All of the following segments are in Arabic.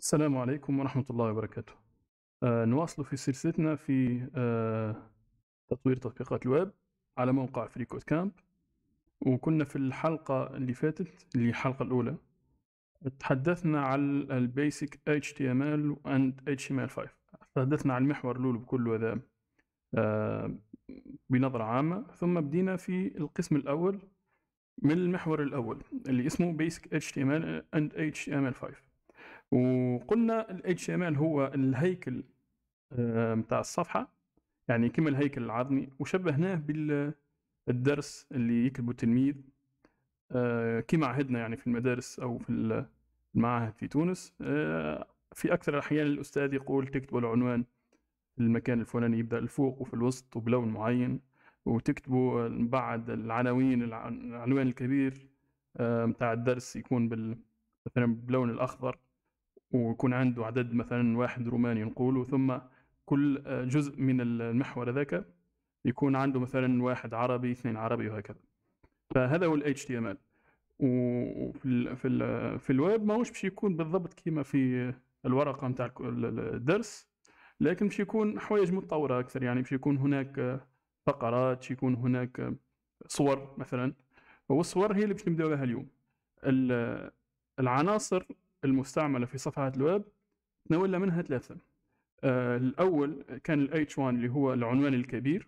السلام عليكم ورحمة الله وبركاته آه نواصل في سلسلتنا في آه تطوير تطبيقات الويب على موقع فريكوت كامب وكنا في الحلقة اللي فاتت اللي الحلقة الأولى تحدثنا على البيسك HTML and HTML5 تحدثنا على المحور الأول بكل هذا آه بنظرة عامة ثم بدينا في القسم الأول من المحور الأول اللي اسمه Basic HTML and HTML5 وقلنا ال HTML هو الهيكل نتاع آه، الصفحة يعني كما الهيكل العظمي وشبهناه بالدرس اللي يكتبه التلميذ آه، كما عهدنا يعني في المدارس أو في المعاهد في تونس آه، في أكثر الأحيان الأستاذ يقول تكتبوا العنوان المكان الفلاني يبدأ الفوق وفي الوسط وبلون معين وتكتبوا بعد العناوين العنوان الكبير متاع الدرس يكون بال مثلا باللون الأخضر ويكون عنده عدد مثلا واحد روماني نقوله ثم كل آه، جزء من المحور ذاك يكون عنده مثلا واحد عربي اثنين عربي وهكذا فهذا هو ال HTML وفي ال في ال في الويب ماهوش باش يكون بالضبط كيما في الورقه نتاع الدرس لكن باش يكون حوايج متطوره اكثر يعني باش يكون هناك فقرات باش يكون هناك صور مثلا والصور هي اللي باش نبداو بها اليوم العناصر المستعملة في صفحات الويب تناولنا منها ثلاثة آه، الأول كان ال H1 اللي هو العنوان الكبير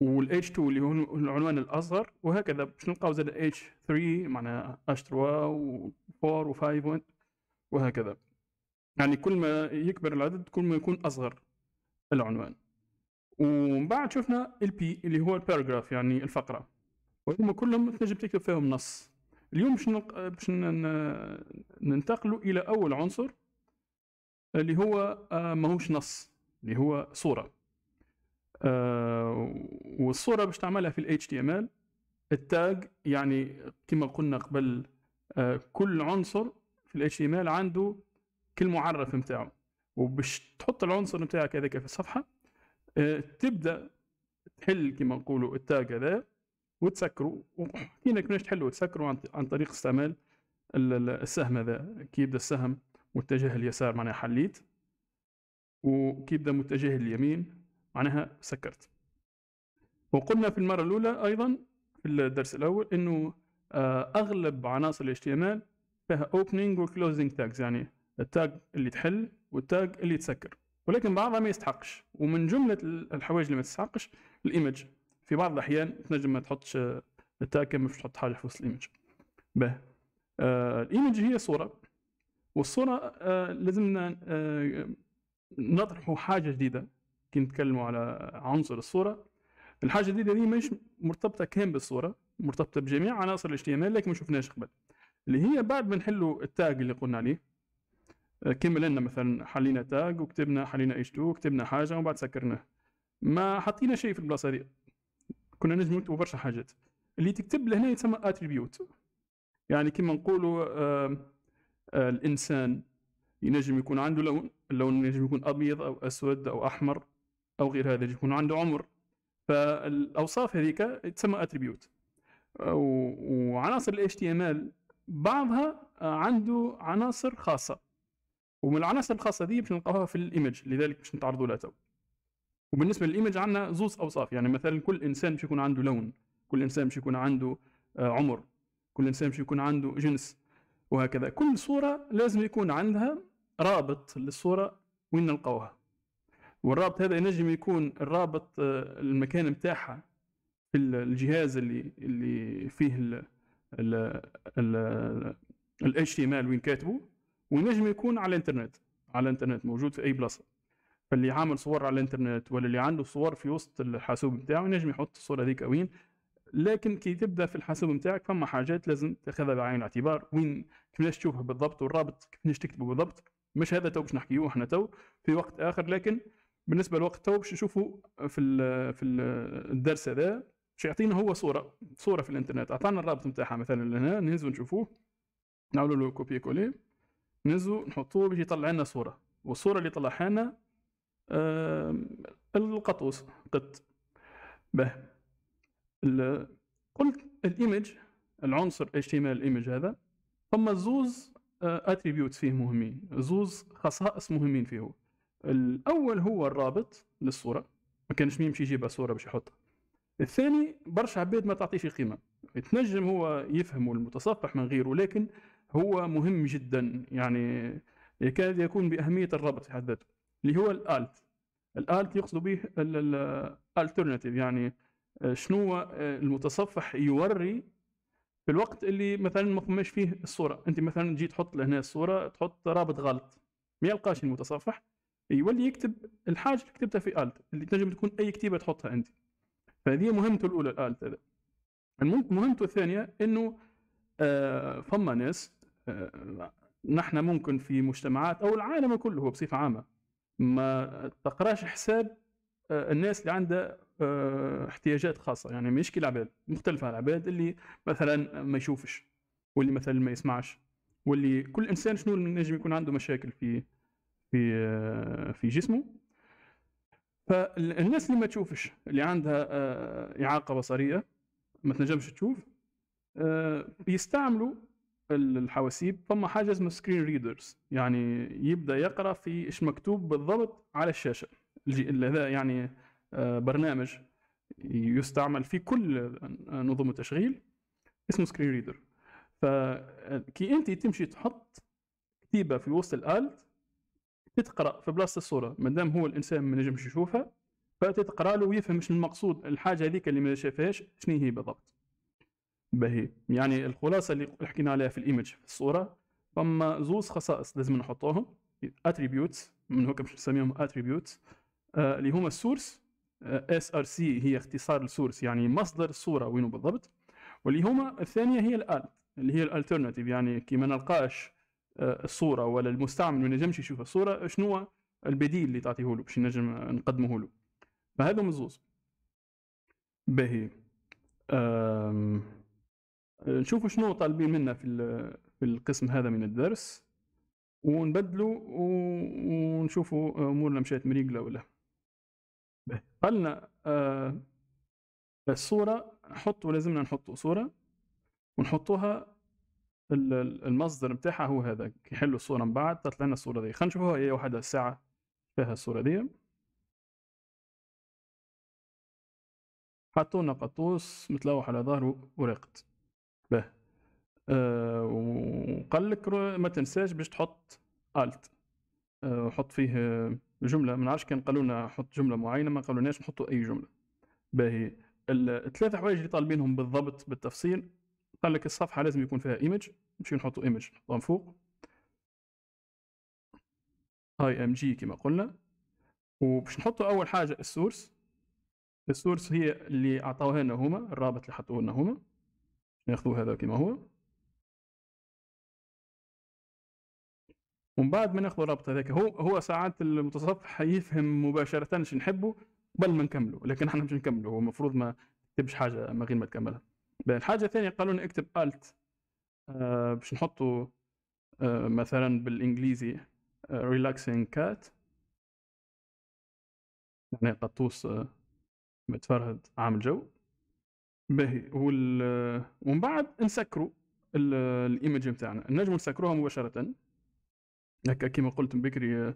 وال H2 اللي هو العنوان الأصغر وهكذا باش نلقاو زاد H3 معناها H3 و 4 و 5 وهكذا يعني كل ما يكبر العدد كل ما يكون أصغر العنوان ومن بعد شفنا البي اللي هو الباراجراف يعني الفقرة وهم كلهم تنجم تكتب فيهم نص اليوم باش باش ننتقلوا الى اول عنصر اللي هو آه، ماهوش نص اللي هو صوره آه، والصوره باش تعملها في ال HTML التاج يعني كما قلنا قبل آه، كل عنصر في ال HTML عنده كالمعرف نتاعو وباش تحط العنصر نتاعك هذاك في الصفحه تبدا تحل كما نقولوا التاج هذا وتسكروا لقينا كيفاش تحلوا تسكروا عن طريق استعمال السهم هذا كي يبدا السهم متجه اليسار معناها حليت وكي يبدا متجه اليمين معناها سكرت وقلنا في المرة الأولى أيضا في الدرس الأول أنه آه، أغلب عناصر ال HTML فيها اوبننج وكلوزنج تاجز يعني التاج اللي تحل والتاج اللي تسكر ولكن بعضها ما يستحقش ومن جملة الحوايج اللي ما تستحقش الإيمج في بعض الاحيان تنجم ما تحطش آه، التاكا ما تحط حاجه في وسط الايمج به آه، الايمج هي صوره والصوره آه لازمنا آه نطرحوا حاجه جديده كي نتكلموا على عنصر الصوره الحاجه الجديده دي مش مرتبطه كان بالصوره مرتبطه بجميع عناصر ال HTML لكن ما شفناش قبل اللي هي بعد ما نحلوا التاج اللي قلنا عليه آه، كمل لنا مثلا حلينا تاج وكتبنا حلينا اتش 2 وكتبنا حاجه ومن بعد سكرناه ما حطينا شيء في البلاصه دي كنا نجم نكتبوا برشا حاجات اللي تكتب لهنا يتسمى اتريبيوت يعني كما نقولوا آه، الانسان ينجم يكون عنده لون اللون ينجم يكون ابيض او اسود او احمر او غير هذا يكون عنده عمر فالاوصاف هذيك تسمى اتريبيوت وعناصر ال HTML بعضها عنده عناصر خاصه ومن العناصر الخاصه دي باش نلقاوها في الايمج لذلك باش نتعرضوا لها تو وبالنسبه للايمج عندنا زوز اوصاف يعني مثلا كل انسان باش يكون عنده لون كل انسان باش يكون عنده آه، عمر كل انسان باش يكون عنده جنس وهكذا كل صوره لازم يكون عندها رابط للصوره وين نلقاوها والرابط هذا ينجم يكون الرابط آه، المكان بتاعها في الجهاز اللي اللي فيه ال ال ال ال HTML وين كاتبه وينجم يكون على الانترنت على الانترنت موجود في اي بلاصه فاللي عامل صور على الانترنت ولا اللي عنده صور في وسط الحاسوب بتاعه ينجم يحط الصوره هذيك وين لكن كي تبدا في الحاسوب نتاعك فما حاجات لازم تاخذها بعين الاعتبار وين كيفاش تشوفها بالضبط والرابط كيفاش تكتبه بالضبط مش هذا تو باش نحكيوه احنا تو في وقت اخر لكن بالنسبه للوقت تو باش نشوفوا في في الدرس هذا باش يعطينا هو صوره صوره في الانترنت اعطانا الرابط نتاعها مثلا هنا نهزو نشوفوه نعملوا له كوبي كولي نهزو نحطوه باش يطلع لنا صوره والصوره اللي طلعها لنا القطوس قط به قلت الايمج العنصر HTML الايمج هذا ثم زوز اتريبيوت آه، فيه مهمين زوز خصائص مهمين فيه الاول هو الرابط للصوره ما كانش يمشي يجيبها صوره باش يحطها الثاني برشا عباد ما تعطيش قيمه تنجم هو يفهم المتصفح من غيره لكن هو مهم جدا يعني يكاد يكون باهميه الرابط في حد ذاته اللي هو الالت الالت يقصد به الالترناتيف يعني آه، شنو هو آه، المتصفح يوري في الوقت اللي مثلا ما فماش فيه الصوره انت مثلا تجي تحط لهنا الصوره تحط رابط غلط ما يلقاش المتصفح يولي يكتب الحاجه اللي كتبتها في الت اللي تنجم تكون اي كتيبه تحطها انت فهذه مهمته الاولى الالت هذا مهمته الثانيه انه آه فما ناس آه نحن ممكن في مجتمعات او العالم كله بصفه عامه ما تقراش حساب آه، الناس اللي عندها آه، احتياجات خاصه يعني مش كل العباد مختلفه على العباد اللي مثلا ما يشوفش واللي مثلا ما يسمعش واللي كل انسان شنو نجم يكون عنده مشاكل في في آه، في جسمه فالناس اللي ما تشوفش اللي عندها اعاقه بصريه ما تنجمش تشوف بيستعملوا الحواسيب ثم حاجه اسمها سكرين ريدرز يعني يبدا يقرا في ايش مكتوب بالضبط على الشاشه هذا يعني آه، برنامج يستعمل في كل نظم التشغيل اسمه سكرين ريدر فكي انت تمشي تحط كتيبه في وسط الالت تتقرا في بلاصه الصوره ما دام هو الانسان ما نجمش يشوفها فتتقرا له ويفهم المقصود الحاجه هذيك اللي ما شافهاش شنو هي بالضبط باهي يعني الخلاصه اللي حكينا عليها في الايمج في الصوره فما زوز خصائص لازم نحطوهم اتريبيوتس من هكا باش نسميهم اتريبيوتس آه، اللي هما السورس اس ار سي هي اختصار السورس يعني مصدر الصوره وينه بالضبط واللي هما الثانيه هي الال اللي هي الالترناتيف يعني كي ما نلقاش آه، الصوره ولا المستعمل ما ينجمش يشوف الصوره شنو البديل اللي تعطيه له باش نجم نقدمه له فهذا مزوز باهي نشوفوا شنو طالبين منا في في القسم هذا من الدرس ونبدلوا ونشوفوا امورنا مشات مريقله ولا قالنا آه، الصوره نحطوا لازمنا نحطوا صوره ونحطوها المصدر نتاعها هو هذا يحلوا الصوره من بعد تطلع لنا الصوره دي خلينا نشوفوها هي وحده الساعه فيها الصوره دي حطونا قطوس متلوح على ظهره ورقت باه وقال لك ما تنساش باش تحط الت آه، وحط فيه جمله ما نعرفش كان قالوا لنا حط جمله معينه ما قالوناش نحطوا اي جمله باهي الثلاثه حوايج اللي طالبينهم بالضبط بالتفصيل قال لك الصفحه لازم يكون فيها ايمج نمشي نحطوا ايمج نحطوها فوق اي ام جي كما قلنا وباش نحطوا اول حاجه السورس السورس هي اللي عطاوها لنا هما الرابط اللي حطوه لنا هما ناخذو هذا كما هو ومن بعد ما ناخذ الرابط هذاك هو هو ساعات المتصفح يفهم مباشره شنو نحبه قبل ما نكملو لكن احنا مش نكملو هو المفروض ما تكتبش حاجه ما غير ما تكملها الحاجه الثانيه قالوا لنا اكتب الت آه، باش نحطه آه، مثلا بالانجليزي ريلاكسينج آه، كات يعني قطوس متفرهد عامل جو باهي وال... ومن بعد نسكروا ال... الايمج نتاعنا نجموا نسكروها مباشره هكا كيما قلت بكري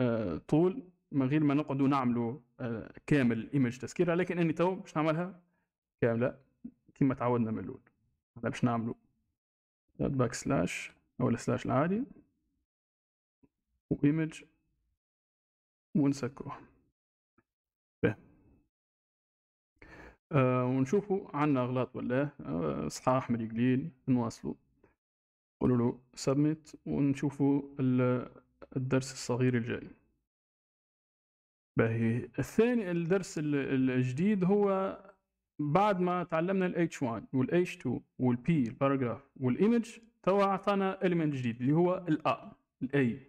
آه، طول من غير ما نقعدوا نعملوا آه، كامل الايمج تسكيره لكن اني تو باش نعملها كامله كيما تعودنا من الاول انا باش نعملوا باك سلاش او السلاش العادي وايمج ونسكروه آه ونشوفوا عندنا أغلاط ولا آه صحاح من قليل نواصلوا قولوا له سبميت ونشوفوا الدرس الصغير الجاي باهي الثاني الدرس الجديد هو بعد ما تعلمنا ال H1 وال H2 وال P الباراجراف Image توا أعطانا element جديد اللي هو ال A ال A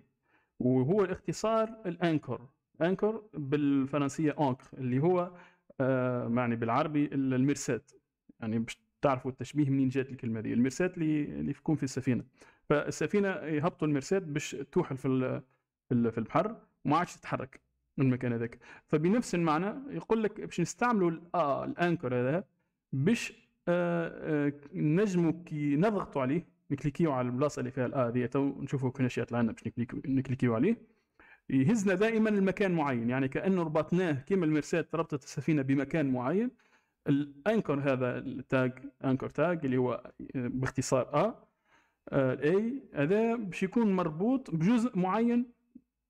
وهو الاختصار الأنكر أنكر بالفرنسية أنكر اللي هو يعني بالعربي المرسات يعني باش تعرفوا التشبيه منين جات الكلمه دي المرسات اللي اللي تكون في السفينه فالسفينه يهبطوا المرسات باش توحل في في البحر وما عادش تتحرك من المكان هذاك فبنفس المعنى يقول لك باش نستعملوا آه الانكر هذا باش آه،, آه نجموا كي نضغطوا عليه نكليكيو على البلاصه اللي فيها الا هذه تو نشوفوا كنا يطلع لنا باش نكليكيو عليه يهزنا دائما لمكان معين يعني كانه ربطناه كما المرساة ربطت السفينه بمكان معين الانكر هذا التاج انكر تاج اللي هو آه، باختصار ا الاي آه، هذا باش يكون مربوط بجزء معين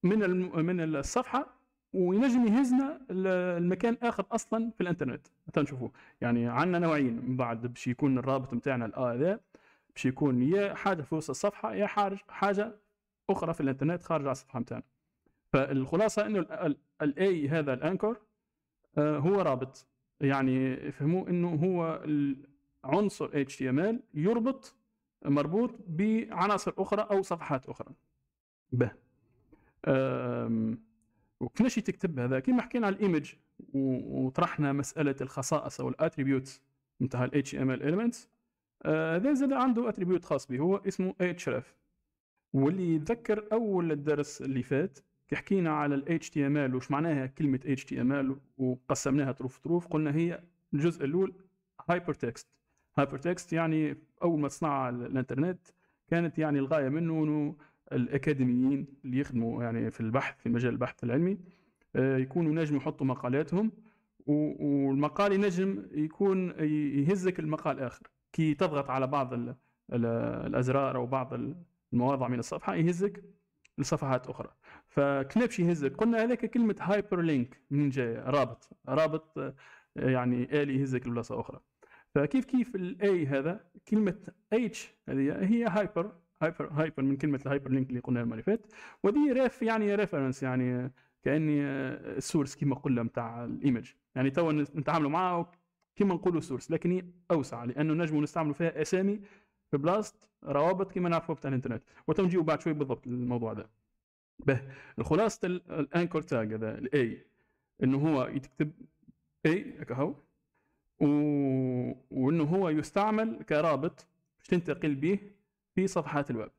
من من الصفحه وينجم يهزنا المكان اخر اصلا في الانترنت تنشوفوه يعني عندنا نوعين من بعد باش يكون الرابط نتاعنا الا هذا باش يكون يا حاجه في وسط الصفحه يا حاجه اخرى في الانترنت خارج على الصفحه نتاعنا فالخلاصه انه الاي هذا الانكر آه، هو رابط يعني افهموا انه هو عنصر HTML يربط مربوط بعناصر اخرى او صفحات اخرى به وكيفاش تكتب هذا كما حكينا على الايمج وطرحنا مساله الخصائص او الاتريبيوت نتاع ال HTML elements هذا آه، زاد عنده اتريبيوت خاص به هو اسمه href واللي يتذكر اول الدرس اللي فات حكينا على ال HTML وش معناها كلمة HTML وقسمناها طروف طروف قلنا هي الجزء الأول هايبر تكست هايبر تكست يعني أول ما تصنع الإنترنت كانت يعني الغاية منه أنه الأكاديميين اللي يخدموا يعني في البحث في مجال البحث العلمي آه، يكونوا نجم يحطوا مقالاتهم والمقال ينجم يكون يهزك المقال آخر كي تضغط على بعض الأزرار أو بعض المواضع من الصفحة يهزك لصفحات أخرى فكنا يهزك قلنا هذاك كلمه هايبر لينك منين جايه رابط رابط آه، يعني الي يهزك لبلاصه اخرى فكيف كيف الاي هذا كلمه اتش هذه هي هايبر هايبر هايبر من كلمه الهايبر لينك اللي قلناها المره فات ودي ريف يعني ريفرنس يعني كاني السورس آه، كما قلنا نتاع الايمج يعني توا نتعاملوا معاه كما نقولوا سورس لكن هي اوسع لانه نجموا نستعملوا فيها اسامي في بلاست روابط كما نعرفوا بتاع الانترنت وتنجيو بعد شوي بالضبط الموضوع ده به الخلاصة الانكر تاج هذا الاي انه هو يكتب اي اكهو و... وانه هو يستعمل كرابط باش تنتقل به في صفحات الويب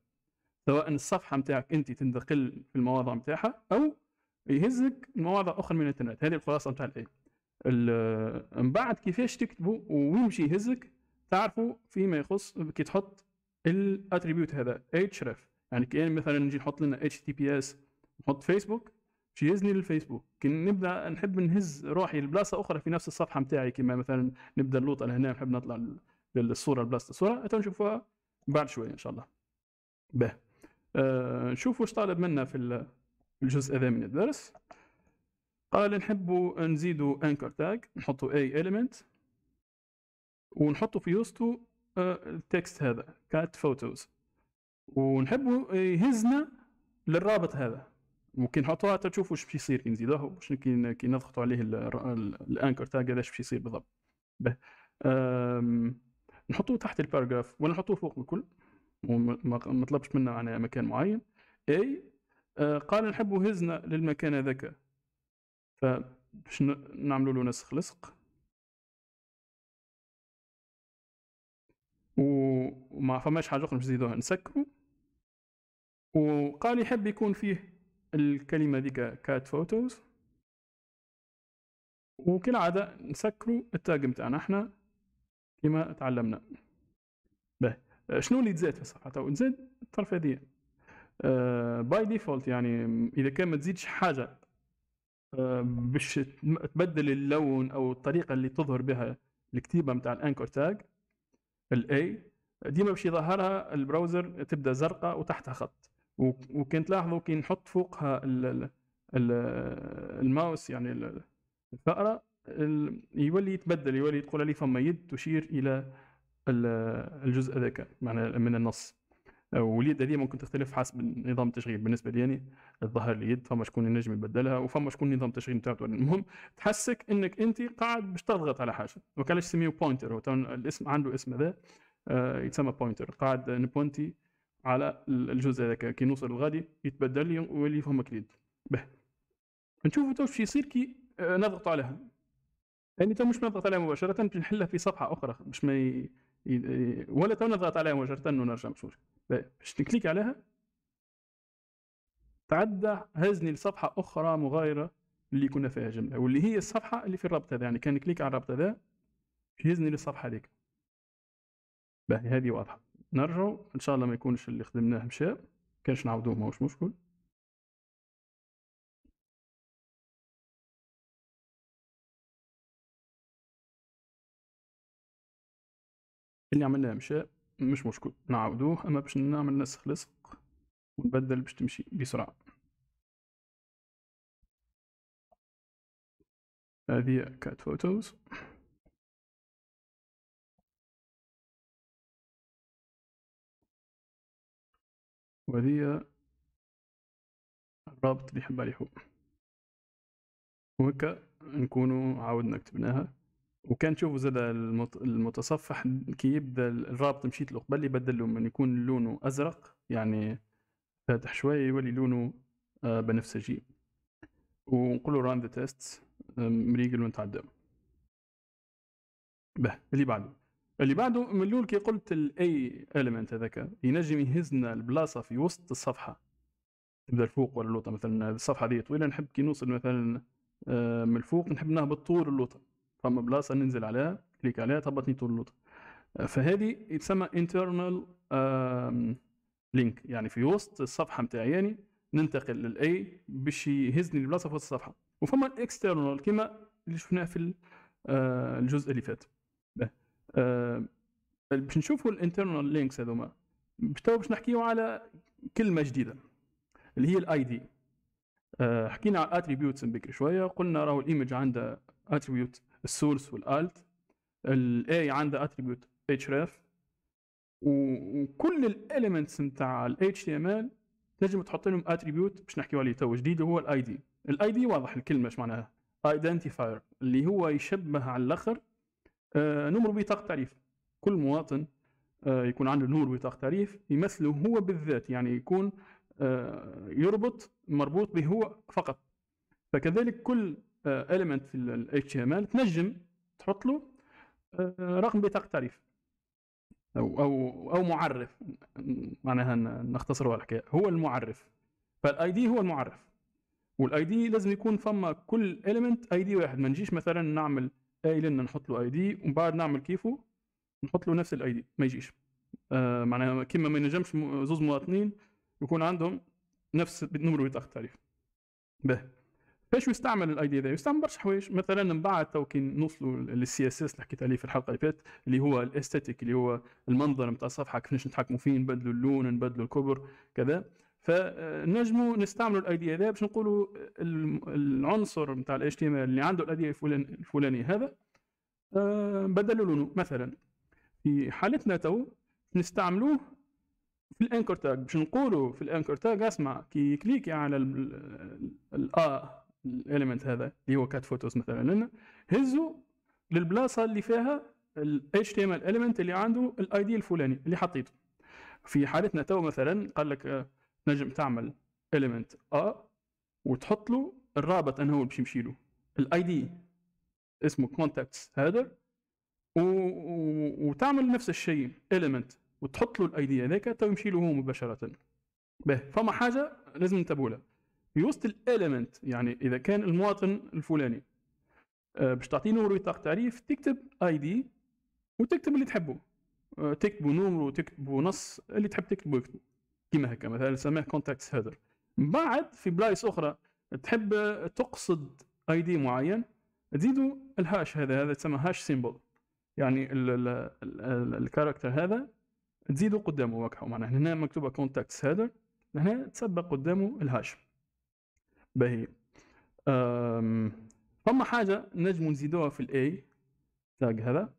سواء الصفحه نتاعك انت تنتقل في المواضع نتاعها او يهزك مواضع اخرى من الانترنت هذه الخلاصه نتاع الاي من بعد كيفاش تكتبه وين يهزك تعرفوا فيما يخص كي تحط الاتريبيوت هذا ريف يعني كان مثلا نجي نحط لنا اتش تي بي اس نحط فيسبوك باش يهزني للفيسبوك كي نبدا نحب نهز روحي لبلاصه اخرى في نفس الصفحه نتاعي كيما مثلا نبدا نلوط لهنا نحب نطلع للصوره لبلاصه الصوره تو نشوفوها بعد شويه ان شاء الله به آه نشوف واش طالب منا في الجزء هذا من الدرس قال نحبوا نزيدوا انكر تاج نحطوا اي element ونحطوا في وسطه آه، التكست هذا كات فوتوز ونحب يهزنا للرابط هذا ممكن نحطوها حتى تشوفوا واش بيصير كي نزيدوه باش كي نضغطوا عليه الانكر تاع هذا واش بيصير بالضبط به نحطوه تحت الباراجراف ولا نحطوه فوق الكل وما طلبش منا معناها مكان معين اي آه، قال نحبوا هزنا للمكان هذاك باش نعملوا له نسخ لصق وما فماش حاجه اخرى باش نزيدوها نسكروا وقال يحب يكون فيه الكلمه ذيك كات فوتوز وكالعاده نسكروا التاج متاعنا احنا كما تعلمنا به شنو اللي تزاد في الصفحه تو نزيد الطرف هذيا باي آه، ديفولت يعني اذا كان ما تزيدش حاجه آه، باش تبدل اللون او الطريقه اللي تظهر بها الكتيبه نتاع الانكور تاج الاي ديما باش يظهرها البراوزر تبدا زرقاء وتحتها خط وكان تلاحظوا كي نحط فوقها الماوس يعني الفأرة يولي يتبدل يولي تقول لي فما يد تشير الى الجزء هذاك معنى من النص واليد هذه ممكن تختلف حسب نظام التشغيل بالنسبه لي يعني الظهر اليد فما شكون ينجم يبدلها وفما شكون نظام التشغيل نتاعته المهم تحسك انك انت قاعد باش تضغط على حاجه وكلاش سميه بوينتر الاسم عنده اسم هذا آه، يتسمى بوينتر قاعد نبونتي على الجزء هذاك كي نوصل للغادي يتبدل لي ويولي فما كليد به نشوفوا تو شو يصير كي آه، نضغط عليها يعني تو مش نضغط عليها مباشره باش نحلها في صفحه اخرى باش ما ي... ولا تو نضغط عليها مباشره ونرجع مشهور باش نكليك عليها تعدى هزني لصفحه اخرى مغايره اللي كنا فيها جمله واللي هي الصفحه اللي في الرابط هذا يعني كان كليك على الرابط هذا يهزني للصفحه هذيك باهي هذه واضحه نرجعو ان شاء الله ما يكونش اللي خدمناه مشى كانش نعاودوه ماهوش مشكل اللي عملناه مشى مش مشكل نعاودوه اما باش نعمل نسخ لصق ونبدل باش تمشي بسرعه هذه كات فوتوز وهي الرابط اللي حبالي هو وهكا نكونوا عاودنا كتبناها وكان تشوفوا زاد المتصفح كي يبدا الرابط مشيت له قبل يبدل له من يكون لونه ازرق يعني فاتح شويه يولي لونه آه، بنفسجي ونقولوا آه، ران ذا تيست مريقل ونتعدى به اللي بعده اللي بعده من الاول كي قلت الاي اليمنت هذاك ينجم يهزنا البلاصه في وسط الصفحه تبدا الفوق ولا اللوطه مثلا الصفحه دي طويله نحب كي نوصل مثلا آه، من الفوق نحب نهبط طول اللوطه فما بلاصه ننزل عليها كليك عليها تهبطني طول اللوطه آه، فهذه يتسمى internal لينك يعني في وسط الصفحه نتاعي يعني ننتقل للاي باش يهزني البلاصه في وسط الصفحه وفما الاكسترنال كيما اللي شفناه في آه، الجزء اللي فات آه، باش نشوفوا الانترنال لينكس هذوما تو باش نحكيو على كلمه جديده اللي هي الاي آه، دي حكينا على الاتريبيوتس بكري شويه قلنا راهو الايمج عندها اتريبيوت السورس والالت الاي عندها اتريبيوت ريف وكل الاليمنتس نتاع ال HTML تنجم تحط لهم اتريبيوت باش نحكيو عليه تو جديد هو الاي دي الاي دي واضح الكلمه اش معناها ايدنتيفاير اللي هو يشبه على الاخر آه، نمر بطاقه تعريف كل مواطن آه، يكون عنده نور بطاقه تعريف يمثله هو بالذات يعني يكون آه، يربط مربوط به هو فقط فكذلك كل element في ال HTML تنجم تحط له رقم بطاقه تعريف او او او معرف معناها نختصروا الحكايه هو المعرف فالاي دي هو المعرف والاي دي لازم يكون فما كل element اي دي واحد ما نجيش مثلا نعمل قايل ان نحط له اي دي ومن بعد نعمل كيفه نحط له نفس الاي دي ما يجيش آه، معناها كيما ما ينجمش زوز مواطنين يكون عندهم نفس النمر بتاع التعريف به باش يستعمل الاي دي هذا يستعمل برشا حوايج مثلا من بعد تو كي نوصلوا للسي اس اس اللي حكيت عليه في الحلقه اللي فاتت اللي هو الاستاتيك اللي هو المنظر نتاع الصفحه كيفاش نتحكموا فيه نبدلوا اللون نبدلوا الكبر كذا فنجموا نستعملوا الاي دي هذا باش نقولوا العنصر نتاع الاتش تي ام ال اللي عنده الاي دي الفلاني هذا آه، بدلوا لونه مثلا في حالتنا تو نستعملوه في الانكر تاج باش نقولوا في الانكر تاج اسمع كي كليكي على الا الاليمنت آه، هذا اللي هو كات فوتوز مثلا لنا هزوا للبلاصه اللي فيها ال HTML element اللي عنده الاي دي الفلاني اللي حطيته في حالتنا تو مثلا قال لك آه، نجم تعمل element a وتحط له الرابط انه هو باش مشيله الاي دي اسمه contacts header و... وتعمل نفس الشيء element وتحط له الاي دي هذاك تو يمشي له هو مباشره به فما حاجه لازم انتبهوا لها في وسط الاليمنت يعني اذا كان المواطن الفلاني آه، باش تعطيه نمر تعريف تكتب اي دي وتكتب اللي تحبه تكتبوا نومرو تكتبوا نص اللي تحب تكتبه اكتبه كيما هكا مثلا نسميه كونتكست هيدر من بعد في بلايص اخرى تحب تقصد اي دي معين تزيدوا الهاش هذا هذا تسمى هاش سيمبل يعني الكاركتر هذا تزيدوا قدامه واقعه معناها هنا مكتوبه كونتاكت هيدر هنا تسبق قدامه الهاش باهي فما حاجه نجم نزيدوها في الاي تاج هذا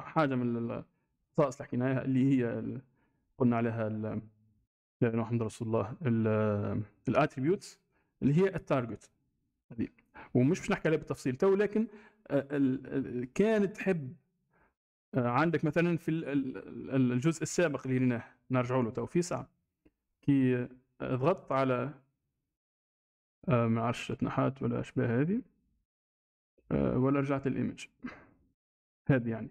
حاجه من الخصائص اللي حكيناها اللي هي قلنا عليها لا اله الا محمد رسول الله الاتريبيوتس اللي هي التارجت ومش مش نحكي عليها بالتفصيل تو لكن آه، كان تحب آه، عندك مثلا في الجزء السابق اللي ريناه نرجع له تو في ساعه كي آه، ضغطت على ما عرفش تنحات ولا اشباه هذه ولا رجعت الايمج هذه يعني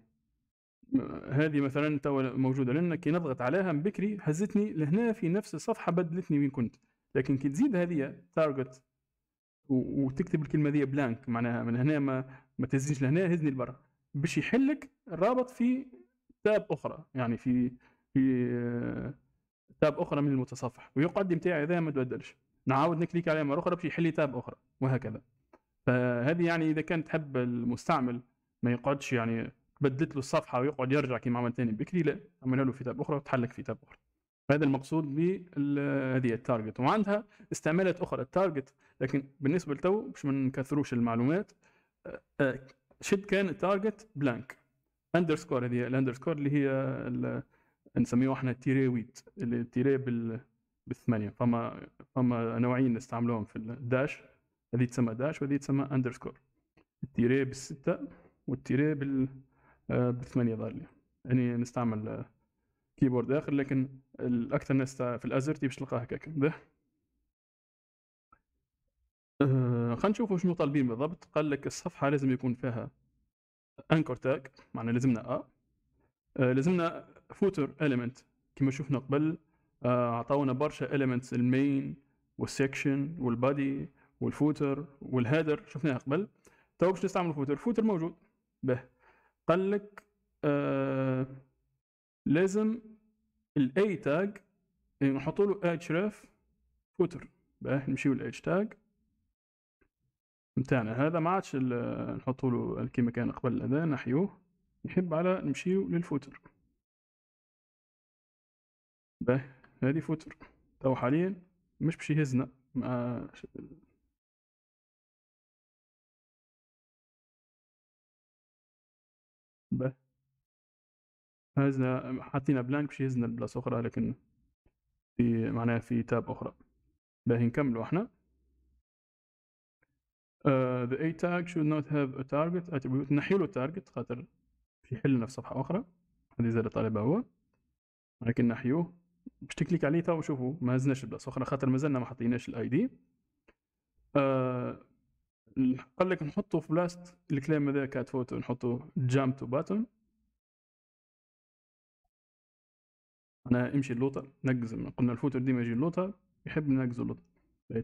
هذه مثلا انت موجوده لنا كي نضغط عليها من بكري هزتني لهنا في نفس الصفحه بدلتني وين كنت لكن كي تزيد هذه تارجت وتكتب الكلمه ذي بلانك معناها من هنا ما ما تهزنيش لهنا هزني لبرا باش يحلك الرابط في تاب اخرى يعني في في تاب اخرى من المتصفح ويقعد نتاعي هذا ما تبدلش نعاود نكليك عليها مره اخرى باش يحل تاب اخرى وهكذا فهذه يعني اذا كان تحب المستعمل ما يقعدش يعني بدلت له الصفحه ويقعد يرجع كيما عمل ثاني بكري لا عمل له في تاب اخرى وتحلك في تاب اخرى هذا المقصود بهذه آه، التارجت وعندها استعمالات اخرى التارجت لكن بالنسبه لتو باش ما نكثروش المعلومات آه، آه، شد كان التارجت بلانك اندرسكور هذه الاندرسكور اللي هي نسميوها احنا تيريويت اللي تيري بال بالثمانيه فما فما نوعين نستعملوهم في الداش هذه تسمى داش وهذه تسمى اندرسكور التيري بالسته والتيري بال آه، بثمانية 8 لي يعني نستعمل كيبورد آه، اخر لكن الاكثر ناس في الازرتي باش تلقاه هكاك واضح آه، خلينا نشوفوا شنو طالبين بالضبط قال لك الصفحه لازم يكون فيها انكور تاك معنا لازمنا ا أه لازمنا فوتر اليمنت كما شفنا قبل عطاونا برشا اليمنتس المين والسكشن والبادي والفوتر والهيدر شفناها قبل تو باش نستعمل فوتر فوتر موجود به قال لك آه لازم الاي يعني تاج نحط له href فوتر باه نمشيو للاتش تاج نتاعنا هذا ما عادش نحط له كيما كان قبل هذا نحيوه نحب على نمشيو للفوتر باه هذه فوتر تو حاليا مش باش يهزنا مع بس هزنا حاطينها بلانك باش يهزنا بلاصة أخرى لكن في معناها في تاب أخرى باهي نكملو احنا Uh, the A tag should not have a target attribute نحيلو target خاطر باش يحلنا في صفحة أخرى هذه زاد طالبها هو لكن نحيوه باش تكليك عليه تو شوفوا ما هزناش بلاصة أخرى خاطر مازلنا ما حطيناش الأي آه، دي uh, قال لك نحطه في بلاست الكلام هذا كات فوتو نحطه جامب تو باتون انا امشي اللوطه نقز قلنا الفوتر ديما يجي اللوطه يحب نقز اللوطه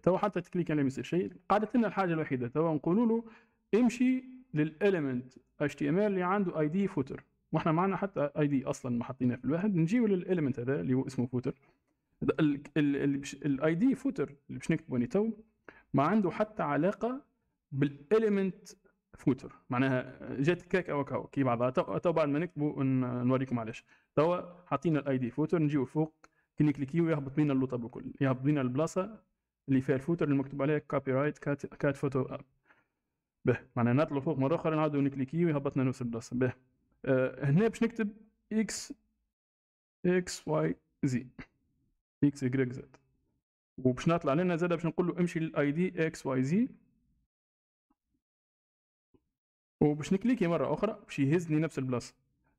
تو حتى تكليك عليه ما يصير شيء قالت لنا الحاجه الوحيده تو نقولوا له امشي للاليمنت اتش تي ام ال اللي عنده اي دي فوتر واحنا معنا حتى اي دي اصلا ما حطيناه في الواحد نجيو للاليمنت هذا اللي هو اسمه فوتر الاي دي فوتر اللي باش نكتبه تو ما عنده حتى علاقه بالاليمنت فوتر معناها جات كيك او كاو كي بعضها تو بعد ما نكتبوا نوريكم علاش توا حاطين الاي دي فوتر نجيو فوق كي نكليكيو يهبط لنا اللوطه بكل يهبط لنا البلاصه اللي فيها الفوتر اللي مكتوب عليها كوبي رايت كات كات فوتو اب به معناها نطلع فوق مره اخرى نعاودو نكليكيو يهبطنا نفس البلاصه به أه هنا باش نكتب اكس اكس واي زي اكس واي زد وباش نطلع لنا زاد باش نقول له امشي للاي دي اكس واي زي وباش نكليكي مره اخرى باش يهزني نفس البلاصه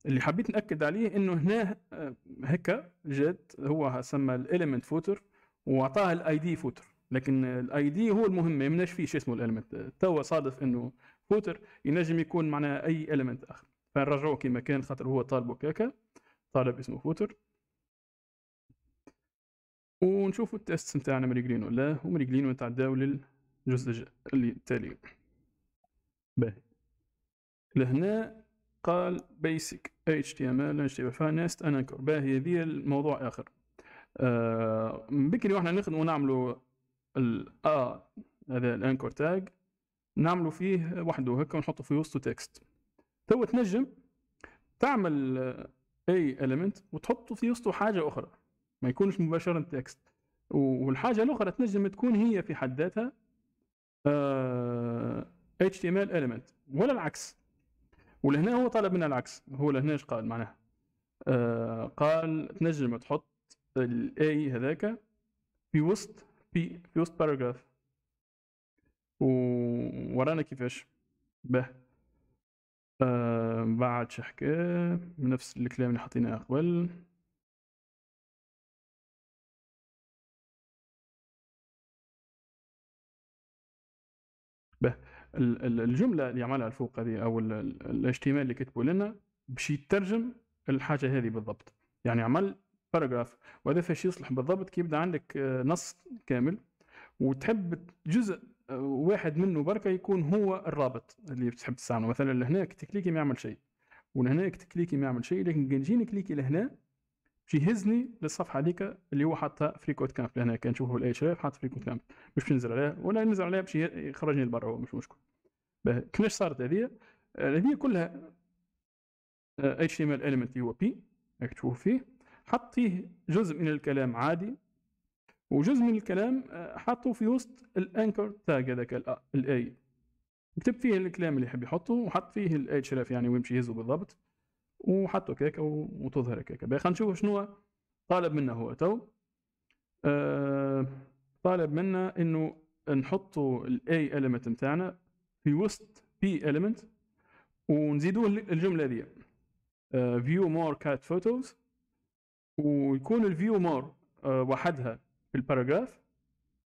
اللي حبيت ناكد عليه انه هنا آه، هكا جات هو سمى الاليمنت فوتر واعطاه الاي دي فوتر لكن الاي دي هو المهم ما يمناش فيه شو اسمه الاليمنت توا صادف انه فوتر ينجم يكون معناه اي اليمنت اخر فنرجعوه كما كان خاطر هو طالبه كاكا طالب اسمه فوتر ونشوفوا التست نتاعنا مريقلين ولا ومريقلين ونتعداو للجزء اللي التالي باهي لهنا قال basic HTML HTML فنست أنا انكر باهي هذه الموضوع آخر من آه، بكري واحنا نخدموا نعملوا ال ا آه، هذا الانكور تاج نعملوا فيه وحده هكا ونحطوا في وسطه تكست تو تنجم تعمل اي element وتحطوا في وسطه حاجه اخرى ما يكونش مباشره تكست والحاجه الاخرى تنجم تكون هي في حد ذاتها ام آه، ال element ولا العكس ولهنا هو طلب منا العكس هو لهنا ايش قال معناها آه قال تنجم تحط الاي هذاك في وسط في في وسط باراجراف ورانا كيفاش به آه بعد شحكة نفس الكلام اللي حطيناه قبل الجمله اللي عملها الفوق هذه او الاشتمال اللي كتبوا لنا باش يترجم الحاجه هذه بالضبط يعني عمل باراجراف وهذا فاش يصلح بالضبط كي يبدا عندك آه، نص كامل وتحب جزء آه، واحد منه بركه يكون هو الرابط اللي تحب تستعمله مثلا لهنا تكليكي ما يعمل شيء ولهنا تكليكي ما يعمل شيء لكن كي يجيني نكليكي لهنا باش يهزني للصفحه هذيك اللي هو حاطها فري كود كامب لهنا كان نشوفه في الاي حاط فري كود كامب مش ننزل عليها ولا ننزل عليها باش يخرجني لبرا هو مش مشكل كيفاش صارت هذه آه، هذه كلها اي ام ال element هو بي راك تشوف فيه حط فيه جزء من الكلام عادي وجزء من الكلام آه، حطه في وسط الانكر تاج هذاك الاي آه، كتب فيه الكلام اللي يحب يحطه وحط فيه شرف يعني ويمشي يهزه بالضبط وحطه كيك وتظهر كيك باهي خلينا نشوف شنو طالب منا هو تو طالب منا انه نحطوا الاي element نتاعنا في وسط بي element ونزيدوه الجمله uh, view more cat photos ويكون الفيو مور آه، وحدها في الباراجراف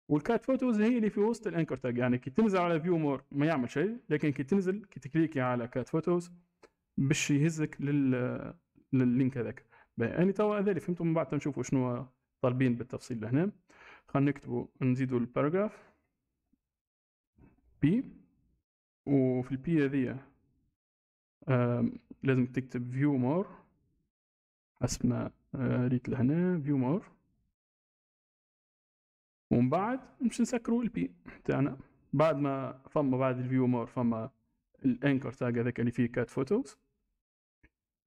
والكات فوتوز هي اللي في وسط الانكر تاج يعني كي تنزل على فيو مور ما يعمل شيء لكن كي تنزل كي تكليكي على كات فوتوز باش يهزك لل لللينك هذاك يعني توا هذا اللي فهمتوا من بعد نشوفوا شنو طالبين بالتفصيل لهنا خلينا نكتبوا نزيدوا الباراجراف بي وفي البي هذيا لازم تكتب فيو مور اسماء ريت لهنا فيو مور ومن بعد نمشي نسكرو البي تاعنا بعد ما فما بعد الفيو مور فما الانكر تاعك هذاك اللي فيه كات فوتوز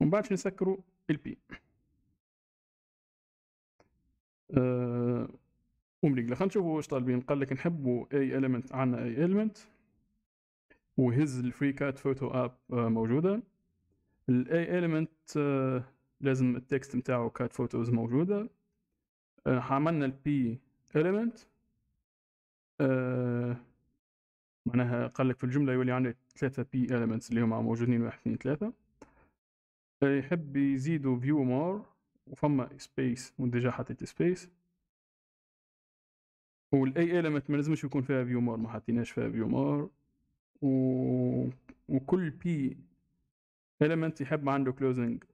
ومن بعد نسكرو البي أه ومليك خلينا نشوفوا واش طالبين قال لك نحبوا اي element عندنا اي element وهز الفري كات فوتو اب موجوده الاي اليمنت آه، لازم التكست نتاعو كات فوتوز موجوده حملنا البي اليمنت معناها قال لك في الجمله يولي عندي ثلاثه بي elements اللي هما موجودين واحد اثنين ثلاثه آه، يحب يزيدوا فيو مور وفما سبيس وديجا حطيت سبيس والاي element ما لازمش يكون فيها فيو مور ما حطيناش فيها فيو مور و... وكل بي element يحب عنده closing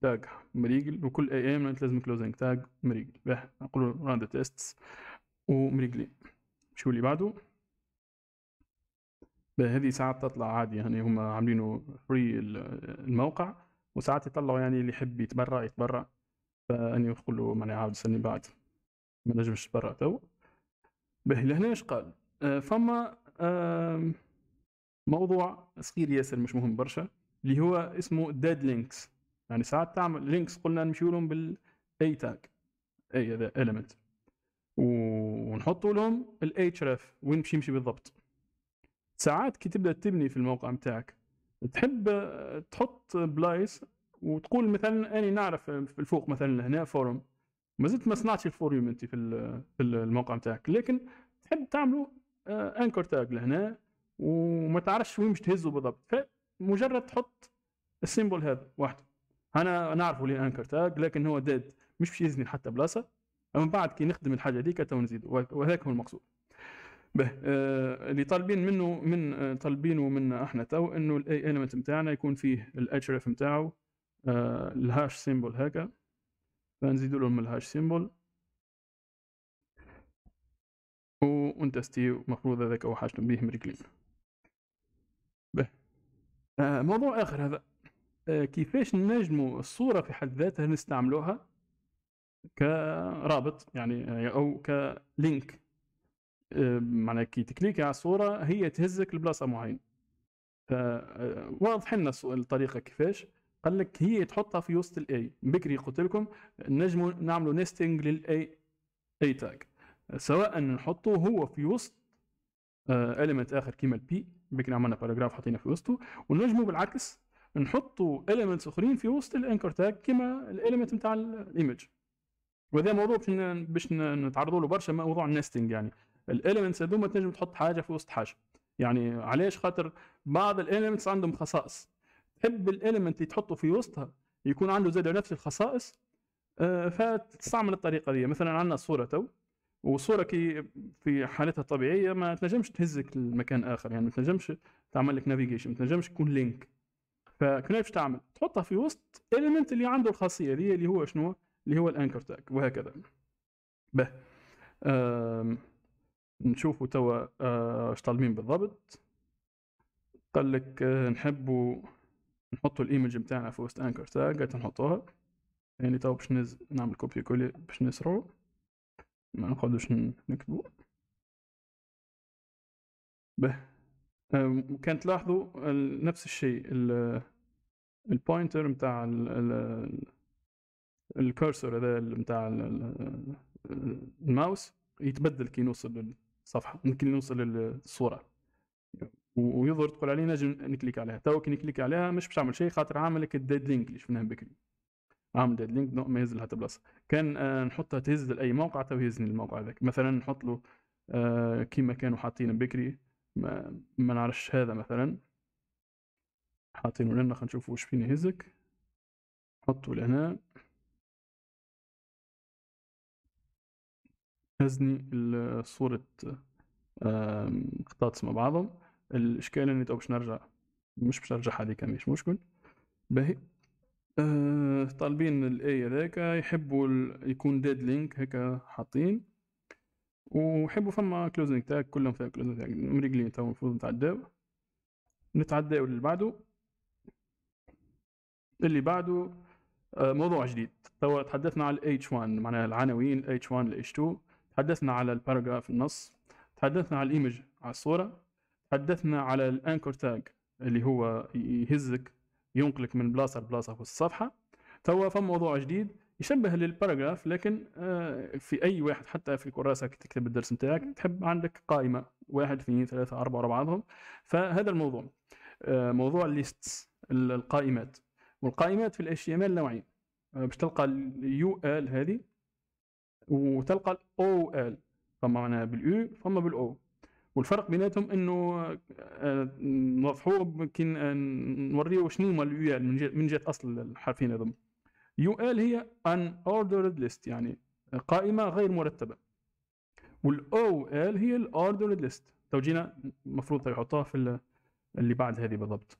تاج مريجل وكل اي element لازم closing تاج مريجل باهي نقول راند تيست ومريجلين شو اللي بعده هذه ساعات تطلع عادي يعني هم عاملينه فري الموقع وساعات يطلعوا يعني اللي يحب يتبرع يتبرع فاني نقول له ماني عاود سني بعد ما نجمش تبرع تو باهي لهنا اش قال آه، فما موضوع صغير ياسر مش مهم برشا اللي هو اسمه ديد لينكس يعني ساعات تعمل لينكس قلنا نمشيو لهم بالاي تاج اي هذا element ونحطوا لهم ريف وين باش يمشي بالضبط ساعات كي تبدا تبني في الموقع نتاعك تحب تحط بلايس وتقول مثلا اني نعرف الفوق مثلا هنا فورم ما زلت ما صنعتش الفوريوم انت في الموقع نتاعك لكن تحب تعملوا انكر آه تاج لهنا وما تعرفش وين مش تهزه بالضبط فمجرد تحط السيمبل هذا وحده انا نعرفه لي انكر تاج لكن هو ديد مش باش يزني حتى بلاصه من بعد كي نخدم الحاجه هذيك تو نزيد وهذاك هو المقصود به آه اللي طالبين منه من آه طالبينه منا احنا تو انه الاي اليمنت نتاعنا يكون فيه الاتش اف نتاعه آه الهاش سيمبل هكا فنزيد لهم الهاش سيمبل ونتستي المفروض هذاك هو حاجة بيه مريكلين به آه، موضوع اخر هذا آه، كيفاش نجموا الصوره في حد ذاتها نستعملوها كرابط يعني آه، او كلينك معناها كي تكليكي على الصوره هي تهزك لبلاصه معينه فواضح لنا الطريقه كيفاش قال لك هي تحطها في وسط الاي بكري قلت لكم نجموا نعملوا نيستنج للاي اي تاج سواء نحطه هو في وسط اليمنت اخر كيما البي بكنا عملنا باراجراف حطينا في وسطه ونجمه بالعكس نحطوا اليمنتس اخرين في وسط الانكر تاج كما الاليمنت نتاع الايمج وهذا موضوع باش باش نتعرضوا له برشا موضوع النستنج يعني الاليمنتس هذوما تنجم تحط حاجه في وسط حاجه يعني علاش خاطر بعض الاليمنتس عندهم خصائص تحب الاليمنت اللي تحطه في وسطها يكون عنده زاد نفس الخصائص آه، فتستعمل الطريقه دي مثلا عندنا الصوره تو وصوره كي في حالتها الطبيعيه ما تنجمش تهزك لمكان اخر يعني ما تنجمش تعمل لك نافيجيشن ما تنجمش تكون لينك فكنا باش تعمل تحطها في وسط اليمنت اللي عنده الخاصيه دي اللي هو شنو اللي هو الانكر تاك وهكذا به نشوفوا توا آه، اش طالبين بالضبط قال لك آه، نحبوا نحطوا الايمج بتاعنا في وسط انكر تاج نحطوها يعني تو باش نعمل كوبي كولي باش نسرو ما نقعدوش نكتبو به كان تلاحظوا نفس الشيء البوينتر متاع الكورسور هذا متاع الماوس يتبدل كي نوصل للصفحه كي نوصل للصوره ويظهر تقول عليه نجم نكليك عليها تو كي نكليك عليها مش باش تعمل شيء خاطر عاملك الديد لينك اللي شفناه بكري عامل ديد لينك ما يهز هات بلس كان آه نحطها تهز لاي موقع تو يهزني الموقع هذاك مثلا نحط له آه كيما كانوا حاطين بكري ما, ما نعرفش هذا مثلا حاطينه لنا خلينا نشوفوا واش فين يهزك نحطه لهنا هزني صورة قطاطس آه، مع بعضهم الإشكال إني تو باش نرجع مش باش نرجع هذيك مش مشكل باهي آه، طالبين الاي هذاك يحبوا يكون ديد لينك هكا حاطين ويحبوا فما كلوزينغ تاك كلهم فيها كلوزينغ تاك مريقلين تو المفروض نتعداو نتعداو اللي بعده اللي بعده آه، موضوع جديد توا تحدثنا على الاتش 1 معناها العناوين الاتش 1 الاتش 2 تحدثنا على الباراجراف النص تحدثنا على الايمج على الصوره تحدثنا على الانكور تاج اللي هو يهزك ينقلك من بلاصه لبلاصه في الصفحه توا فم موضوع جديد يشبه للباراجراف لكن آه، في اي واحد حتى في كراسه كي تكتب الدرس نتاعك تحب عندك قائمه واحد اثنين ثلاثه اربعه ورا بعضهم فهذا الموضوع آه، موضوع الليستس القائمات والقائمات في الاتش تي ام ال نوعين آه، باش تلقى اليو ال هذه وتلقى الاو ال فما معناها بالاو فما بالاو والفرق بيناتهم انه نوضحوه آه، آه، آه، يمكن نوريو شنو هما اليو ال من جهه اصل الحرفين هذوما يو ال هي ان اوردرد ليست يعني قائمه غير مرتبه والاو ال هي الاوردرد ليست توجينا المفروض يحطوها في اللي بعد هذه بالضبط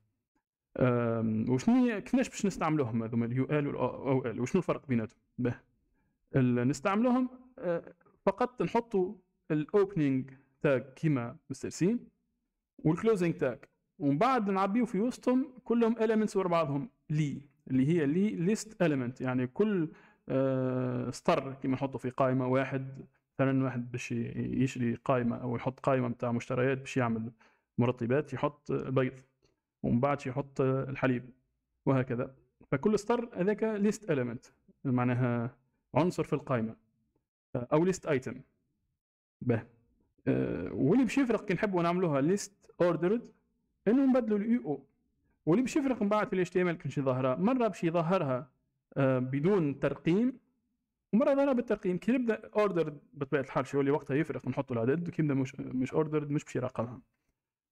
وشنو كيفاش باش نستعملوهم هذوما اليو ال والاو ال وشنو الفرق بيناتهم به نستعملوهم فقط نحطوا الاوبننج تاج كيما مسترسين والكلوزنج تاج ومن بعد نعبيو في وسطهم كلهم اليمنتس ورا بعضهم لي اللي هي لي ليست اليمنت يعني كل آه سطر كيما نحطه في قائمه واحد مثلا واحد باش يشري قائمه او يحط قائمه نتاع مشتريات باش يعمل مرطبات يحط بيض ومن بعد يحط الحليب وهكذا فكل سطر هذاك ليست اليمنت معناها عنصر في القائمه او ليست ايتم به آه، واللي باش يفرق كي نحبوا نعملوها ليست اوردرد انه نبدلوا اليو او واللي باش يفرق من بعد في الاتش تي ام ال كنش يظهرها مره باش يظهرها آه، بدون ترقيم ومره ظهرها بالترقيم كي نبدا اوردرد بطبيعه الحال شو اللي وقتها يفرق نحطوا العدد وكي يبدا مش مش اوردرد مش باش يرقمها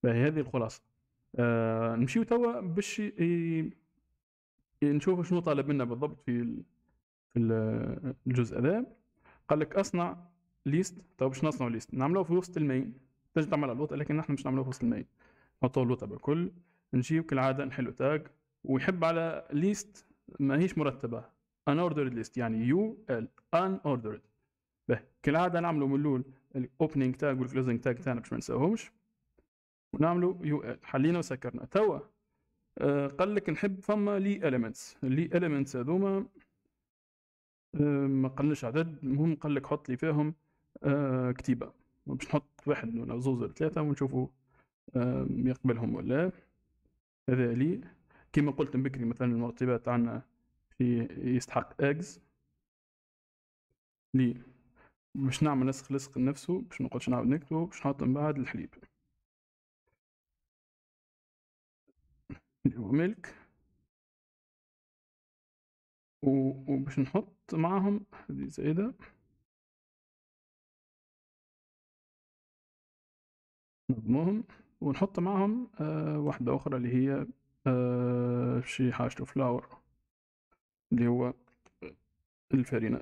باهي هذه الخلاصه آه نمشيو توا باش نشوفوا شنو طالب منا بالضبط في في الجزء هذا قال لك اصنع ليست طب مش ناقصنا ليست نعملوها في وسط المين تجي تعملها الوطأ لكن احنا مش نعملوها في وسط المين نحطوها الوطأ بالكل نجيب كالعاده نحلو تاج ويحب على ليست ماهيش مرتبه ان اوردرد ليست يعني يو ال ان اوردرد به كالعاده نعملوا من الاول الاوبننج تاج والكلوزنج تاج تاعنا باش ما نساوهمش ونعملوا يو ال حلينا وسكرنا توا آه، قال لك نحب فما لي اليمنتس لي اليمنتس هذوما آه، ما قالناش عدد المهم قال لك حط لي فيهم آه، كتيبه باش نحط واحد ولا زوز ولا ثلاثه ونشوفوا آه، يقبلهم ولا هذا لي كما قلت من بكري مثلا المرتبات عندنا في يستحق اكس لي باش نعمل نسخ لصق نفسه باش ما نقعدش نعاود نكتبه باش نحط من بعد الحليب اللي هو ملك وباش نحط معاهم هذه زائده نضمهم ونحط معهم آه واحدة أخرى اللي هي آه شي حاجته فلاور اللي هو الفارينة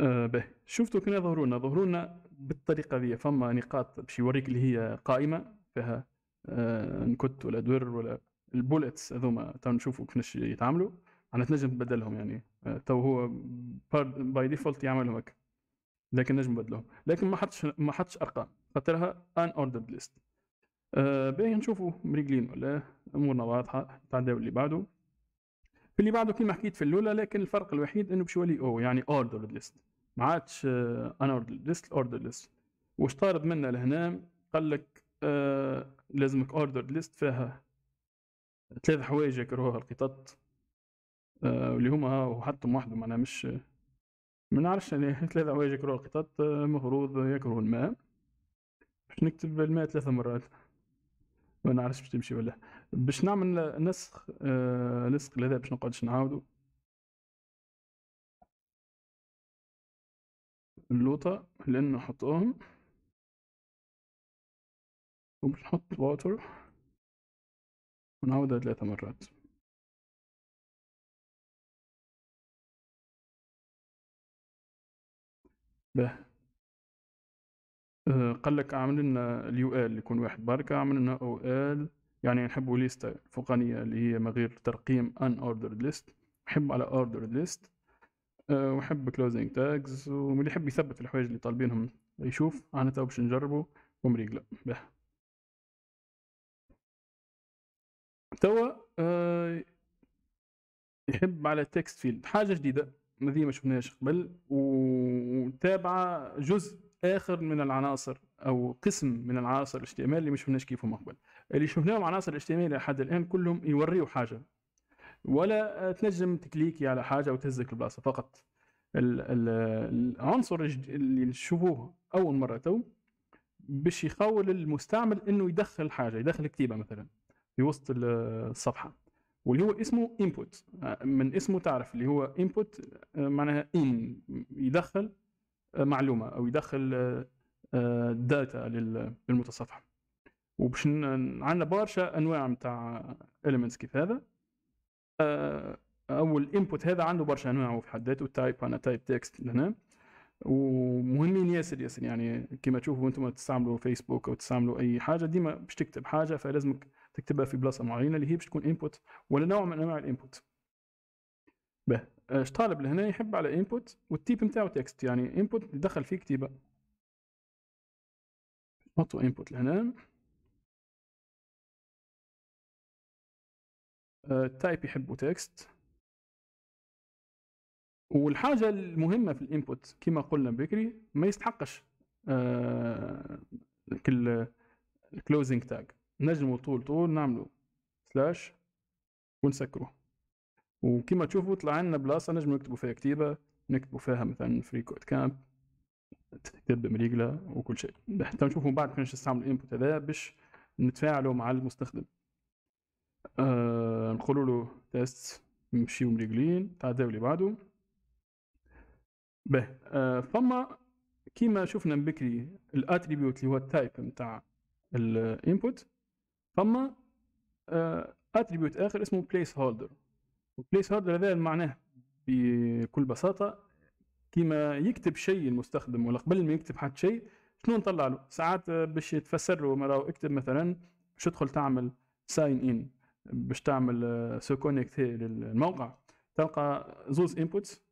آه، به شفتوا كنا ظهرونا ظهرونا بالطريقة ذي فما نقاط باش يوريك اللي هي قائمة فيها آه نكت ولا دور ولا البولتس هذوما تو نشوفوا كيفاش يتعاملوا انا تنجم تبدلهم يعني آه، تو هو باي ديفولت يعملهم هكا لكن نجم نبدلوهم لكن ما حطش ما حطش ارقام خاطرها ان اوردرد ليست باهي نشوفوا مريقلين ولا امورنا واضحه تعداو اللي بعده في اللي بعده كيما حكيت في الاولى لكن الفرق الوحيد انه باش يولي او يعني اوردر ليست ما عادش ان اوردر ليست اوردر ليست واش طارد منا لهنا قال لك آه لازمك اوردر ليست فيها ثلاث حوايج يكرهوها القطط آه اللي هما وحطهم وحدهم معناها مش ما نعرفش انا يعني، ثلاثة حوايج يكرهوا القطط المفروض يكرهوا الماء باش نكتب الماء ثلاثة مرات ما نعرفش باش تمشي ولا باش نعمل نسخ آه نسخ لهذا باش نقعدش نعاودو اللوطة لأن نحطوهم وباش نحط الواتر ونعاودها ثلاثة مرات باه قال لك اعمل لنا اليو ال يكون واحد بركة اعمل لنا او ال يعني نحبوا ليست فوقانية اللي هي من غير ترقيم ان اوردرد ليست نحب على اوردرد آه، ليست ونحب كلوزينج تاجز واللي يحب يثبت الحوايج اللي طالبينهم يشوف انا تو باش نجربه ومريقلة باه توا آه، يحب على تكست فيلد حاجة جديدة هذه ما شفناهاش قبل وتابعه جزء اخر من العناصر او قسم من العناصر الاجتماعية اللي ما شفناش كيفهم قبل اللي شفناهم عناصر الاجتماعية لحد الان كلهم يوريوا حاجه ولا تنجم تكليكي على حاجه وتهزك البلاصه فقط العنصر اللي نشوفوه اول مره تو باش يخول المستعمل انه يدخل حاجه يدخل كتيبه مثلا في وسط الصفحه واللي هو اسمه انبوت آه، من اسمه تعرف اللي هو انبوت آه، معناها ان يدخل آه، معلومه او يدخل داتا للمتصفح وباش عندنا برشا انواع نتاع elements كيف هذا او الانبوت هذا عنده برشا انواع في حد ذاته تايب انا تايب تكست هنا ومهمين ياسر ياسر يعني كما تشوفوا انتم تستعملوا فيسبوك او تستعملوا اي حاجه ديما باش تكتب حاجه فلازمك تكتبها في بلاصه معينه اللي هي باش تكون انبوت ولا نوع من انواع الانبوت به اش طالب لهنا يحب على انبوت والتيب نتاعو تكست يعني انبوت دخل فيه كتيبه نحطو انبوت لهنا التايب يحبو تكست والحاجه المهمه في الانبوت كما قلنا بكري ما يستحقش آه كل الكلوزنج تاج نجمو طول طول نعملو سلاش ونسكروه وكما تشوفوا طلع لنا بلاصه نجمو نكتبو فيها كتيبه نكتبو فيها مثلا فري كود كامب تكتب مريقلة وكل شيء حتى نشوفوا من بعد كيفاش نستعمل الانبوت هذا باش نتفاعلوا مع المستخدم آه نقولوا له تيست نمشيو مريقلين تعداو اللي بعده به آه فما كيما شفنا من بكري الاتريبيوت اللي هو التايب نتاع الانبوت ثم اتريبيوت آه، اخر اسمه بليس هولدر البليس هولدر هذا معناه بكل بساطه كيما يكتب شيء المستخدم ولا قبل ما يكتب حتى شيء شنو نطلع له ساعات آه، باش يتفسر له مرة اكتب مثلا باش تدخل تعمل ساين ان باش تعمل سو آه، كونيكتي للموقع تلقى زوز انبوتس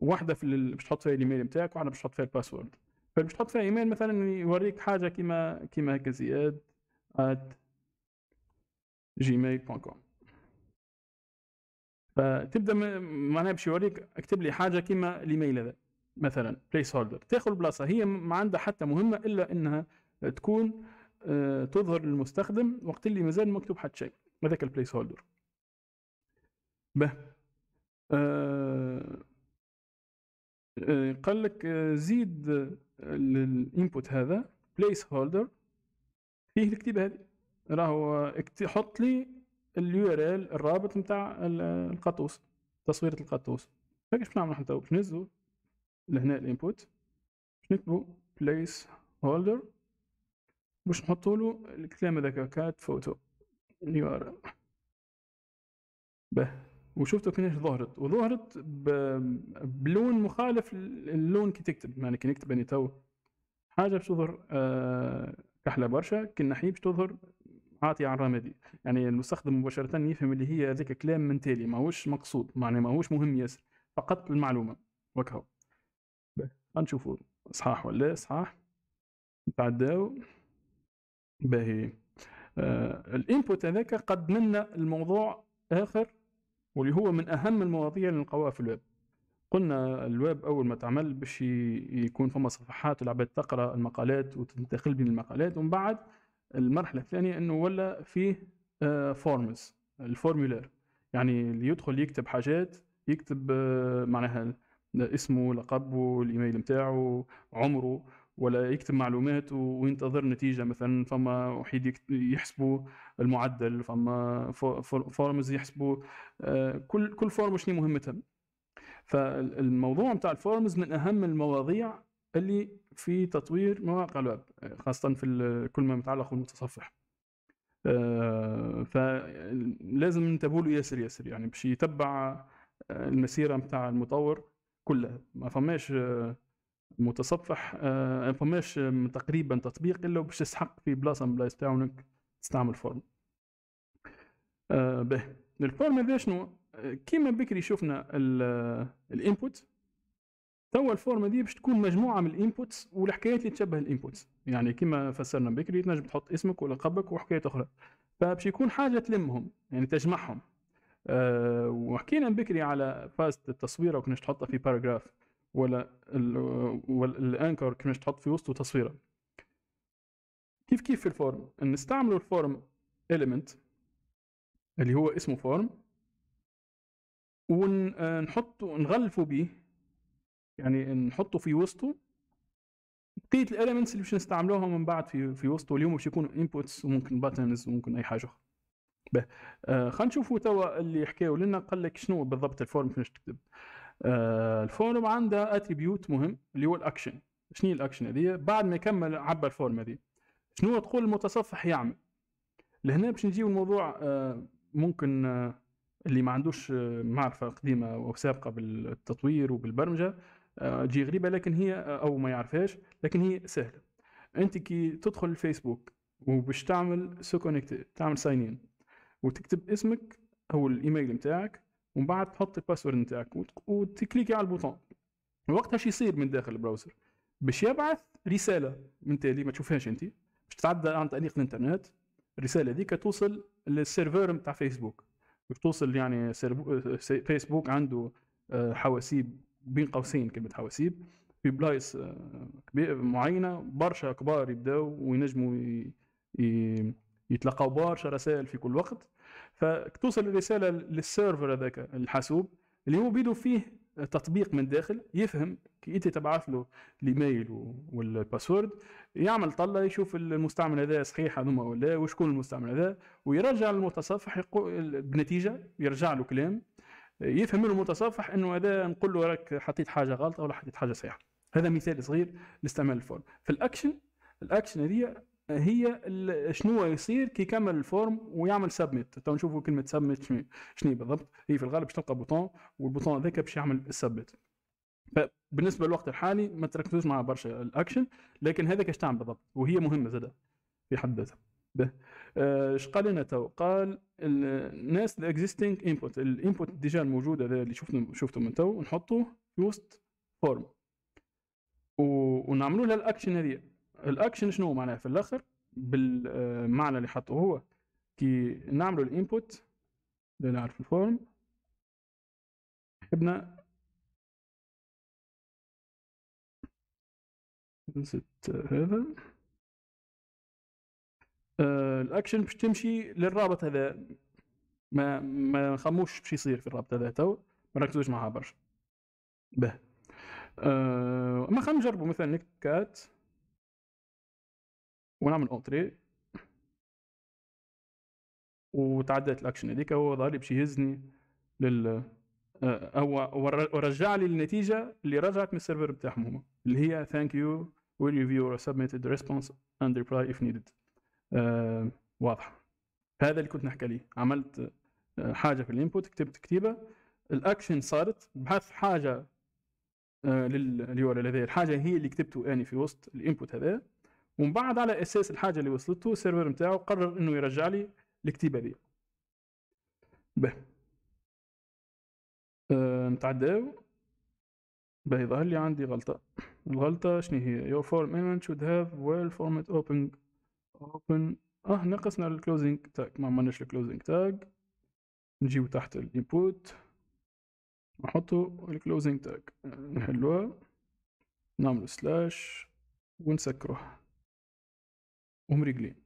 واحده في باش تحط فيها الايميل نتاعك وواحده باش تحط فيها الباسورد فباش تحط فيها ايميل مثلا يوريك حاجه كيما كيما هكا زياد gmail.com فتبدا معناها باش يوريك اكتب لي حاجه كيما الايميل هذا مثلا بليس هولدر تاخذ البلاصه هي ما عندها حتى مهمه الا انها تكون آه، تظهر للمستخدم وقت اللي مازال مكتوب حتى شيء هذاك البليس هولدر به آه قال لك آه، زيد الانبوت آه، هذا بليس هولدر فيه الكتيبه هذه راهو حط لي اليو ار ال الرابط نتاع القطوس تصويره القطوس فكيف باش نعمل حتى باش نهزو لهنا الانبوت باش نكتبو بليس هولدر باش نحطولو الكلام هذاك كات فوتو اليو ار ال به وشفتوا كيفاش ظهرت وظهرت بلون مخالف للون كي تكتب يعني كي نكتب اني يعني تو حاجه باش تظهر آه رحله برشا كي النحيب تظهر عاطي على رمادي يعني المستخدم مباشره يفهم اللي هي هذاك كلام من تالي ماهوش مقصود معناه ماهوش مهم ياسر فقط المعلومه وكهو نشوفوا صحاح ولا صحاح نتعداو باهي آه الانبوت هذاك قد منا الموضوع اخر واللي هو من اهم المواضيع اللي نلقاوها في الويب قلنا الويب اول ما تعمل باش يكون فما صفحات والعباد تقرا المقالات وتنتقل بين المقالات ومن بعد المرحله الثانيه انه ولا فيه فورمز آه، الفورمولير يعني اللي يدخل يكتب حاجات يكتب آه، معناها اسمه لقبه الايميل نتاعو عمره ولا يكتب معلومات وينتظر نتيجه مثلا فما وحيد يحسبوا المعدل فما فورمز يحسبوا آه، كل كل فورم شنو مهمتها فالموضوع بتاع الفورمز من اهم المواضيع اللي في تطوير مواقع الويب خاصه في كل ما يتعلق بالمتصفح آه، فلازم ننتبه له ياسر ياسر يعني باش يتبع آه، المسيره بتاع المطور كلها ما فماش آه، متصفح ما فماش تقريبا تطبيق الا باش يسحق في بلاصه من بلايص تاعو تستعمل فورم به الفورم هذا شنو كيما بكري شفنا الانبوت توا الفورمه دي باش تكون مجموعه من الانبوتس والحكايات اللي تشبه الانبوتس يعني كيما فسرنا بكري تنجم تحط اسمك ولا لقبك وحكايات اخرى فباش يكون حاجه تلمهم يعني تجمعهم أه وحكينا بكري على فاست التصويره كناش تحطها في باراجراف ولا الانكر كناش تحط في وسطه تصويره كيف كيف في الفورم نستعملوا الفورم element اللي هو اسمه فورم ونحطه آه، نغلفه بيه يعني نحطه في وسطه بقيه الاليمنتس اللي باش نستعملوها من بعد في في وسطه اليوم باش يكونوا انبوتس وممكن باتنز وممكن اي حاجه اخرى آه خلينا نشوفوا توا اللي حكاو لنا قال لك شنو بالضبط الفورم كيفاش تكتب آه الفورم عندها اتريبيوت مهم اللي هو الاكشن شنو الاكشن هذه بعد ما يكمل عبى الفورم هذه شنو تقول المتصفح يعمل لهنا باش نجيو الموضوع آه ممكن آه اللي ما عندوش آه، معرفه قديمه او سابقه بالتطوير وبالبرمجه آه، تجي غريبه لكن هي آه، او ما يعرفهاش لكن هي سهله انت كي تدخل الفيسبوك وباش تعمل سو كونكتي تعمل ساين وتكتب اسمك او الايميل نتاعك ومن بعد تحط الباسورد نتاعك وتكليكي على البوطون وقتها شو يصير من داخل البراوزر باش يبعث رساله من تالي ما تشوفهاش انت باش تتعدى عن طريق الانترنت الرساله هذيك توصل للسيرفر نتاع فيسبوك بتوصل يعني فيسبوك عنده آه، حواسيب بين قوسين كلمه حواسيب في بلايص آه، معينه برشا كبار يبداو وينجموا يتلقاو برشا رسائل في كل وقت فتوصل الرساله للسيرفر هذاك الحاسوب اللي هو بيدو فيه تطبيق من داخل يفهم كي انت تبعث له الايميل والباسورد يعمل طله يشوف المستعمل هذا صحيح هذوما ولا وشكون المستعمل هذا ويرجع للمتصفح بنتيجه يرجع له كلام يفهم له المتصفح انه هذا نقول له راك حطيت حاجه غلطه ولا حطيت حاجه صحيحه هذا مثال صغير لاستعمال الفورم في الاكشن الاكشن هذه هي شنو يصير كي يكمل الفورم ويعمل سبميت تو نشوفوا كلمه سبميت شنو بالضبط هي في الغالب باش تلقى بوتون والبوتون هذاك باش يعمل سبميت بالنسبه للوقت الحالي ما تركزوش مع برشا الاكشن لكن هذا كاش تعمل بالضبط وهي مهمه زاده في حد ذاتها اش آه، قال لنا تو قال الناس الاكزيستينج انبوت الانبوت ديجا الموجود هذا اللي شفته شفته من تو نحطه في وسط فورم ونعملوا لها الاكشن هذه الاكشن شنو معناها في الاخر بالمعنى اللي حطه هو كي نعملوا الانبوت لنعرف في الفورم حبنا نسيت هذا آه، الاكشن باش تمشي للرابط هذا ما ما نخموش باش يصير في الرابط هذا تو ما نركزوش معاه برشا به آه، ما خلينا نجربوا مثلا نكت كات ونعمل اونتري وتعدت الاكشن هذيك هو ظهر لي باش يهزني لل آه، آه، هو ورجع لي النتيجه اللي رجعت من السيرفر بتاعهم هما اللي هي ثانك يو ويل يو or submitted response and reply if needed آه، واضح هذا اللي كنت نحكي عليه عملت حاجه في الانبوت كتبت كتيبه الاكشن صارت بحث حاجه لل لليو الحاجه هي اللي كتبته اني في وسط الانبوت هذا ومن بعد على اساس الحاجه اللي وصلته السيرفر نتاعو قرر انه يرجع لي الكتيبه دي ب أه نتعداو باهي ظهر لي عندي غلطه الغلطه شنو هي your form element should have well format open open اه نقصنا الكلوزينغ تاغ ما عملناش الكلوزينغ تاغ نجيو تحت الانبوت نحطو الكلوزينغ تاغ نحلوها نعملو سلاش ونسكروه Умригли.